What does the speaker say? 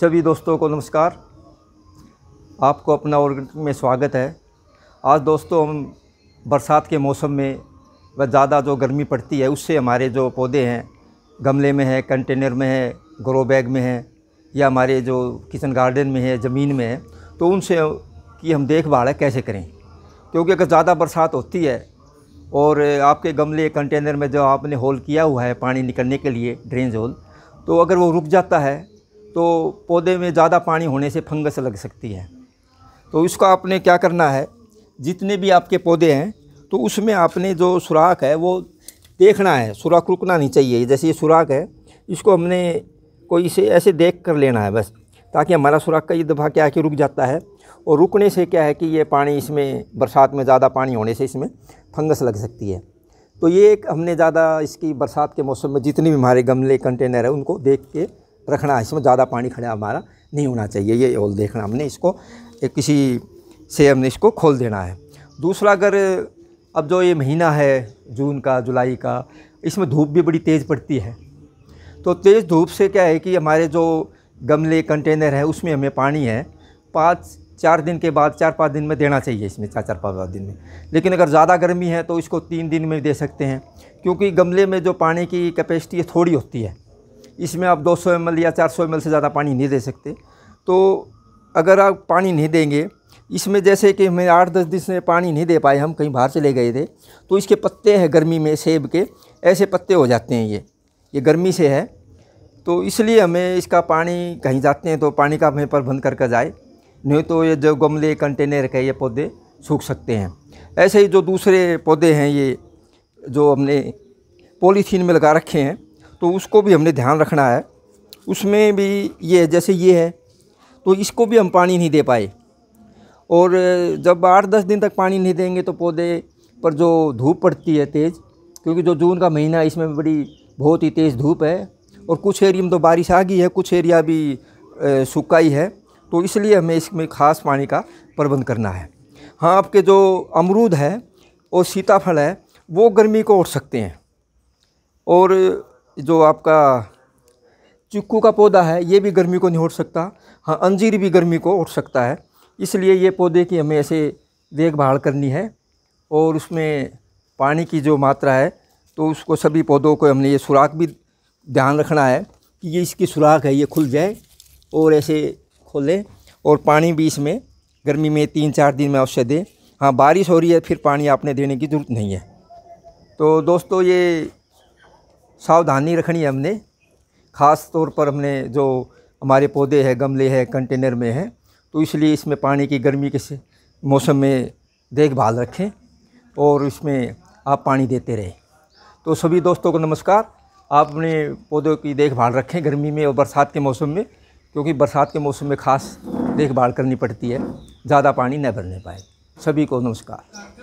सभी दोस्तों को नमस्कार आपको अपना और में स्वागत है आज दोस्तों हम बरसात के मौसम में व ज़्यादा जो गर्मी पड़ती है उससे हमारे जो पौधे हैं गमले में है कंटेनर में हैं ग्रो बैग में हैं या हमारे जो किचन गार्डन में है ज़मीन में है तो उनसे की हम देखभाल है कैसे करें क्योंकि अगर ज़्यादा बरसात होती है और आपके गमले कंटेनर में जो आपने होल किया हुआ है पानी निकलने के लिए ड्रेन होल तो अगर वो रुक जाता है तो पौधे में ज़्यादा पानी होने से फंगस लग सकती है तो उसका आपने क्या करना है जितने भी आपके पौधे हैं तो उसमें आपने जो सुराख है वो देखना है सुराख रुकना नहीं चाहिए जैसे ये सुराख है इसको हमने कोई इसे ऐसे देख कर लेना है बस ताकि हमारा सुराख का ये दफ़ा क्या है कि रुक जाता है और रुकने से क्या है कि ये पानी इसमें बरसात में ज़्यादा पानी होने से इसमें फंगस लग सकती है तो ये एक हमने ज़्यादा इसकी बरसात के मौसम में जितने भी हमारे गमले कंटेनर है उनको देख के रखना है इसमें ज़्यादा पानी खड़ा हमारा नहीं होना चाहिए ये ओल देखना हमने इसको एक किसी से हमने इसको खोल देना है दूसरा अगर अब जो ये महीना है जून का जुलाई का इसमें धूप भी बड़ी तेज़ पड़ती है तो तेज़ धूप से क्या है कि हमारे जो गमले कंटेनर है उसमें हमें पानी है पाँच चार दिन के बाद चार पाँच दिन में देना चाहिए इसमें चार चार पाँच पाँच दिन में लेकिन अगर ज़्यादा गर्मी है तो इसको तीन दिन में दे सकते हैं क्योंकि गमले में जो पानी की कैपेसिटी है थोड़ी होती है इसमें आप 200 सौ या 400 सौ से ज़्यादा पानी नहीं दे सकते तो अगर आप पानी नहीं देंगे इसमें जैसे कि हमें आठ दस दिन से पानी नहीं दे पाए हम कहीं बाहर चले गए थे तो इसके पत्ते हैं गर्मी में सेब के ऐसे पत्ते हो जाते हैं ये ये गर्मी से है तो इसलिए हमें इसका पानी कहीं जाते हैं तो पानी का हमें प्रबंध करके जाए नहीं तो ये जो गमले कंटेनर के ये पौधे सूख सकते हैं ऐसे ही जो दूसरे पौधे हैं ये जो हमने पॉलीथीन में लगा रखे हैं तो उसको भी हमने ध्यान रखना है उसमें भी ये जैसे ये है तो इसको भी हम पानी नहीं दे पाए और जब आठ दस दिन तक पानी नहीं देंगे तो पौधे पर जो धूप पड़ती है तेज़ क्योंकि जो जून का महीना है इसमें बड़ी बहुत ही तेज़ धूप है और कुछ एरिया में तो बारिश आ गई है कुछ एरिया भी सूखा ही है तो इसलिए हमें इसमें खास पानी का प्रबंध करना है हाँ आपके जो अमरूद है और सीताफल है वो गर्मी को ओढ़ सकते हैं और जो आपका चिक्कू का पौधा है ये भी गर्मी को नहीं उठ सकता हाँ अंजीर भी गर्मी को उठ सकता है इसलिए ये पौधे की हमें ऐसे देखभाल करनी है और उसमें पानी की जो मात्रा है तो उसको सभी पौधों को हमने ये सुराख भी ध्यान रखना है कि ये इसकी सुराख है ये खुल जाए और ऐसे खोलें और पानी भी इसमें गर्मी में तीन चार दिन में अवश्य दें हाँ बारिश हो रही है फिर पानी आपने देने की ज़रूरत नहीं है तो दोस्तों ये सावधानी रखनी है हमने ख़ास तौर पर हमने जो हमारे पौधे हैं गमले हैं कंटेनर में हैं तो इसलिए इसमें पानी की गर्मी के मौसम में देखभाल रखें और इसमें आप पानी देते रहें तो सभी दोस्तों को नमस्कार आप अपने पौधों की देखभाल रखें गर्मी में और बरसात के मौसम में क्योंकि बरसात के मौसम में ख़ास देखभाल करनी पड़ती है ज़्यादा पानी न भरने पाए सभी को नमस्कार